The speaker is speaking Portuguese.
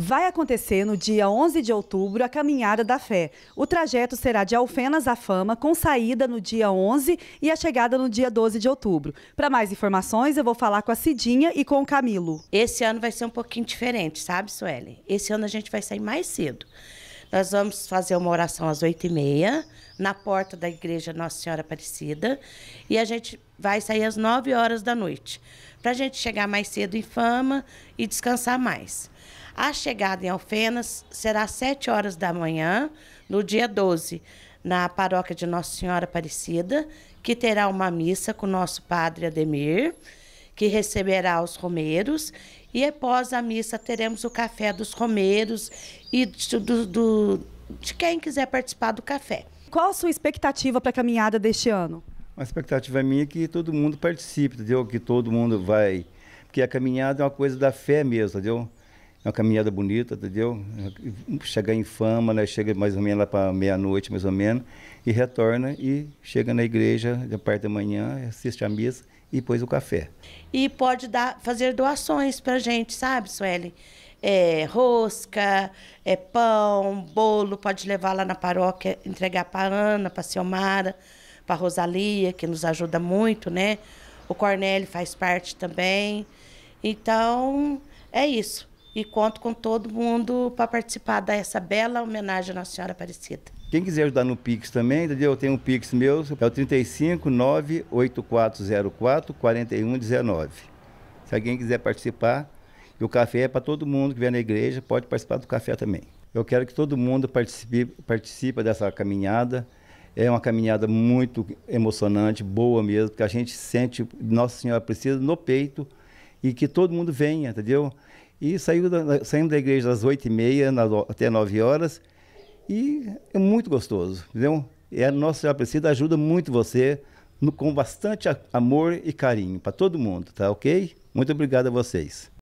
Vai acontecer no dia 11 de outubro a Caminhada da Fé. O trajeto será de Alfenas à Fama, com saída no dia 11 e a chegada no dia 12 de outubro. Para mais informações, eu vou falar com a Cidinha e com o Camilo. Esse ano vai ser um pouquinho diferente, sabe, Sueli? Esse ano a gente vai sair mais cedo. Nós vamos fazer uma oração às 8h30, na porta da Igreja Nossa Senhora Aparecida, e a gente vai sair às 9 horas da noite para a gente chegar mais cedo em Fama e descansar mais. A chegada em Alfenas será às 7 horas da manhã, no dia 12, na paróquia de Nossa Senhora Aparecida, que terá uma missa com nosso padre Ademir, que receberá os romeiros, e após a missa teremos o café dos romeiros e do, do de quem quiser participar do café. Qual a sua expectativa para a caminhada deste ano? Uma expectativa minha é que todo mundo participe, entendeu? Que todo mundo vai. Porque a caminhada é uma coisa da fé mesmo, entendeu? É uma caminhada bonita, entendeu? Chegar em fama, né? chega mais ou menos lá para meia-noite, mais ou menos, e retorna e chega na igreja da parte da manhã, assiste a missa e depois o café. E pode dar, fazer doações para gente, sabe, Sueli? É, rosca, é, pão, bolo, pode levar lá na paróquia, entregar para Ana, para Ciomara para a Rosalia, que nos ajuda muito, né? O Cornélio faz parte também. Então, é isso. E conto com todo mundo para participar dessa bela homenagem à Nossa Senhora Aparecida. Quem quiser ajudar no Pix também, entendeu? Eu tenho um Pix meu, é o 35984044119. Se alguém quiser participar, e o café é para todo mundo que vem na igreja, pode participar do café também. Eu quero que todo mundo participe, participe dessa caminhada, é uma caminhada muito emocionante, boa mesmo, porque a gente sente Nossa Senhora precisa no peito e que todo mundo venha, entendeu? E saiu da, saímos da igreja às oito e meia até nove horas e é muito gostoso, entendeu? E é, a Nossa Senhora Precisa ajuda muito você no, com bastante amor e carinho para todo mundo, tá ok? Muito obrigado a vocês.